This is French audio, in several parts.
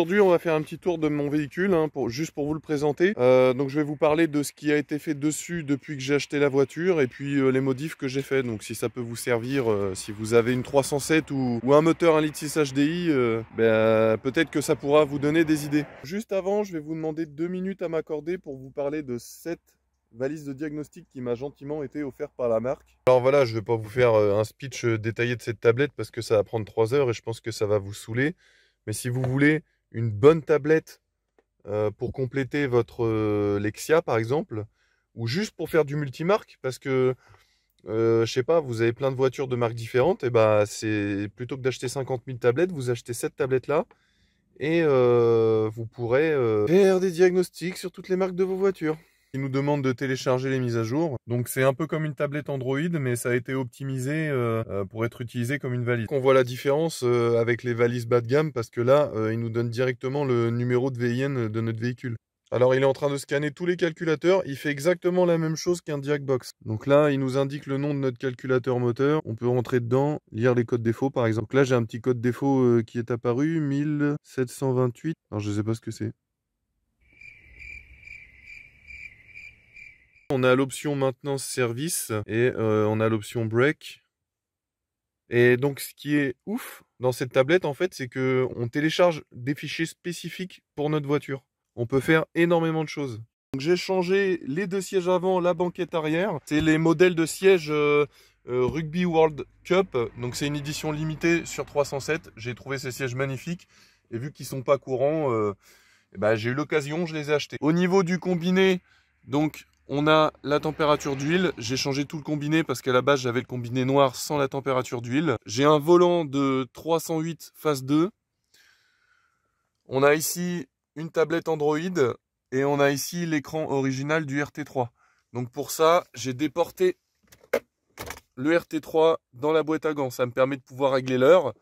Aujourd'hui, on va faire un petit tour de mon véhicule, hein, pour, juste pour vous le présenter. Euh, donc, je vais vous parler de ce qui a été fait dessus depuis que j'ai acheté la voiture et puis euh, les modifs que j'ai fait. Donc, si ça peut vous servir, euh, si vous avez une 307 ou, un moteur 1.6 HDI, ben, peut-être que ça pourra vous donner des idées. Juste avant, je vais vous demander deux minutes à m'accorder pour vous parler de cette valise de diagnostic qui m'a gentiment été offerte par la marque. Alors voilà, je ne vais pas vous faire un speech détaillé de cette tablette parce que ça va prendre 3 heures et je pense que ça va vous saouler. Mais si vous voulez une bonne tablette euh, pour compléter votre euh, Lexia par exemple, ou juste pour faire du multimarque, parce que euh, je sais pas, vous avez plein de voitures de marques différentes, et bah c'est plutôt que d'acheter 50 000 tablettes, vous achetez cette tablette là, et euh, vous pourrez faire des diagnostics sur toutes les marques de vos voitures qui nous demande de télécharger les mises à jour. Donc c'est un peu comme une tablette Android, mais ça a été optimisé euh, euh, pour être utilisé comme une valise. On voit la différence euh, avec les valises bas de gamme parce que là, il nous donne directement le numéro de VIN de notre véhicule. Alors il est en train de scanner tous les calculateurs, il fait exactement la même chose qu'un Box. Donc là, il nous indique le nom de notre calculateur moteur, on peut rentrer dedans, lire les codes défauts par exemple. là, j'ai un petit code défaut qui est apparu, 1728. Alors je ne sais pas ce que c'est. On a l'option maintenance service et euh, on a l'option break. Et donc, ce qui est ouf dans cette tablette, en fait, c'est que on télécharge des fichiers spécifiques pour notre voiture. On peut faire énormément de choses. Donc, J'ai changé les deux sièges avant, la banquette arrière. C'est les modèles de sièges euh, euh, Rugby World Cup. Donc c'est une édition limitée sur 307. J'ai trouvé ces sièges magnifiques. Et vu qu'ils sont pas courants, eh ben, j'ai eu l'occasion, je les ai achetés. Au niveau du combiné, donc on a la température d'huile. J'ai changé tout le combiné parce qu'à la base, j'avais le combiné noir sans la température d'huile. J'ai un volant de 308 phase 2. On a ici une tablette Android et on a ici l'écran original du RT3. Donc pour ça, j'ai déporté le RT3 dans la boîte à gants. Ça me permet de pouvoir régler l'heure.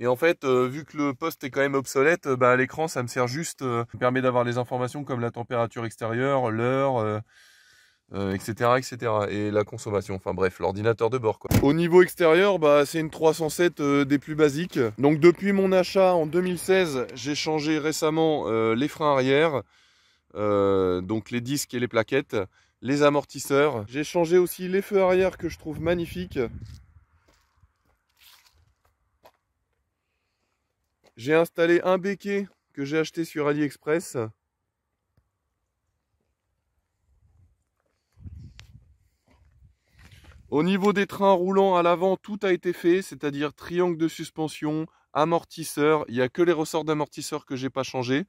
Et en fait, euh, vu que le poste est quand même obsolète, euh, bah, à l'écran, ça me sert juste, euh, me permet d'avoir les informations comme la température extérieure, l'heure, etc., etc. Et la consommation, enfin bref, l'ordinateur de bord. Quoi. Au niveau extérieur, bah, c'est une 307 des plus basiques. Donc depuis mon achat en 2016, j'ai changé récemment les freins arrière, donc les disques et les plaquettes, les amortisseurs. J'ai changé aussi les feux arrière que je trouve magnifiques. J'ai installé un béquet que j'ai acheté sur AliExpress. Au niveau des trains roulants à l'avant, tout a été fait, c'est-à-dire triangle de suspension, amortisseur. Il n'y a que les ressorts d'amortisseur que je n'ai pas changé.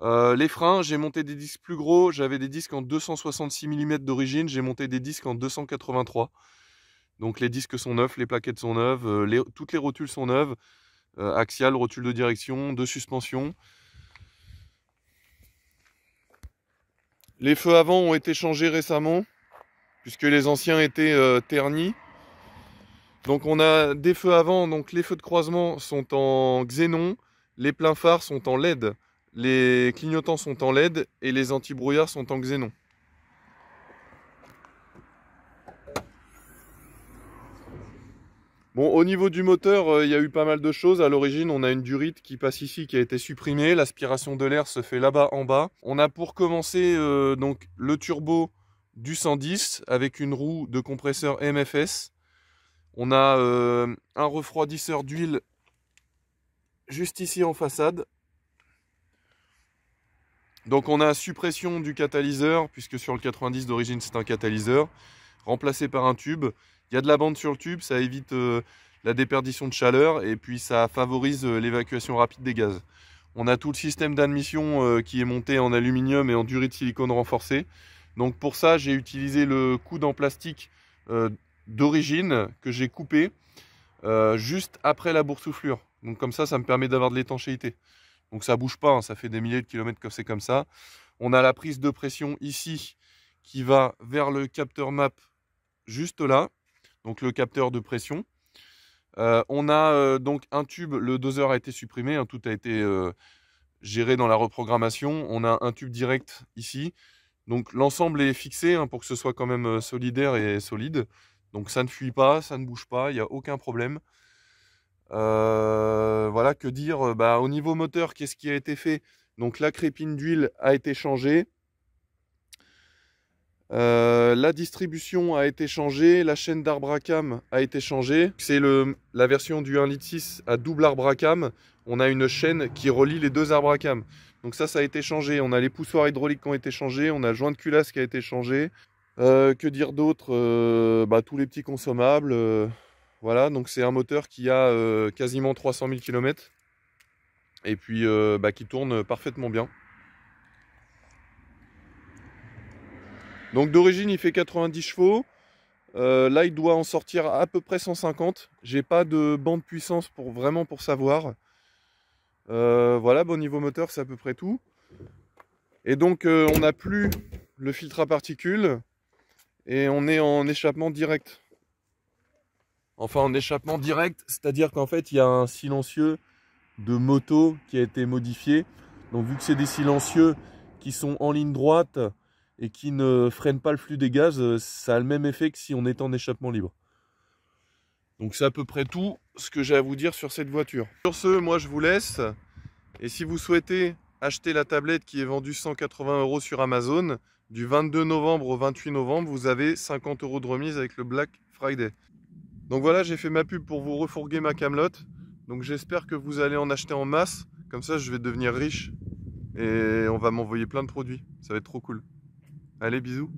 Euh, les freins, j'ai monté des disques plus gros. J'avais des disques en 266 mm d'origine, j'ai monté des disques en 283. Donc les disques sont neufs, les plaquettes sont neuves, euh, toutes les rotules sont neuves. Euh, axial, rotule de direction, de suspension. Les feux avant ont été changés récemment, puisque les anciens étaient euh, ternis. Donc on a des feux avant, donc les feux de croisement sont en xénon, les pleins phares sont en LED, les clignotants sont en LED et les antibrouillards sont en xénon. au niveau du moteur, euh, il y a eu pas mal de choses. À l'origine, on a une durite qui passe ici, qui a été supprimée. L'aspiration de l'air se fait là-bas, en bas. On a pour commencer euh, donc le turbo du 110 avec une roue de compresseur MFS. On a euh, un refroidisseur d'huile juste ici en façade. Donc on a suppression du catalyseur, puisque sur le 90 d'origine c'est un catalyseur, remplacé par un tube. Il y a de la bande sur le tube, ça évite euh, la déperdition de chaleur et puis ça favorise euh, l'évacuation rapide des gaz. On a tout le système d'admission euh, qui est monté en aluminium et en durée de silicone renforcée. Donc pour ça, j'ai utilisé le coude en plastique d'origine que j'ai coupé juste après la boursouflure. Donc comme ça, ça me permet d'avoir de l'étanchéité. Donc ça bouge pas, hein, ça fait des milliers de kilomètres que c'est comme ça. On a la prise de pression ici qui va vers le capteur map juste là donc le capteur de pression. Euh, on a euh, donc un tube, le doseur a été supprimé, hein, tout a été euh, géré dans la reprogrammation. On a un tube direct ici. Donc l'ensemble est fixé hein, pour que ce soit quand même solidaire et solide. Donc ça ne fuit pas, ça ne bouge pas, il n'y a aucun problème. voilà, que dire bah, Au niveau moteur, qu'est-ce qui a été fait Donc la crépine d'huile a été changée. Euh, la distribution a été changée, la chaîne d'arbre à cam a été changée. C'est la version du 1.6 à double arbre à cam. On a une chaîne qui relie les deux arbres à cam. Donc ça, ça a été changé. On a les poussoirs hydrauliques qui ont été changés, on a le joint de culasse qui a été changé. Euh, que dire d'autre euh, bah, Tous les petits consommables. voilà, donc c'est un moteur qui a quasiment 300 000 km et puis bah, qui tourne parfaitement bien. Donc d'origine, il fait 90 chevaux. Euh, là, il doit en sortir à peu près 150. J'ai pas de bande puissance pour vraiment pour savoir. Euh, voilà, bon niveau moteur, c'est à peu près tout. Et donc, euh, on n'a plus le filtre à particules et on est en échappement direct. Enfin, en échappement direct, c'est-à-dire qu'en fait, il y a un silencieux de moto qui a été modifié. Donc, vu que c'est des silencieux qui sont en ligne droite, et qui ne freine pas le flux des gaz, euh, ça a le même effet que si on est en échappement libre. Donc c'est à peu près tout ce que j'ai à vous dire sur cette voiture. Sur ce, moi je vous laisse. Et si vous souhaitez acheter la tablette qui est vendue 180 euros sur Amazon, du 22 novembre au 28 novembre, vous avez 50 euros de remise avec le Black Friday. Donc voilà, j'ai fait ma pub pour vous refourguer ma camelote. Donc j'espère que vous allez en acheter en masse. Comme ça, je vais devenir riche et on va m'envoyer plein de produits. Ça va être trop cool. Allez, bisous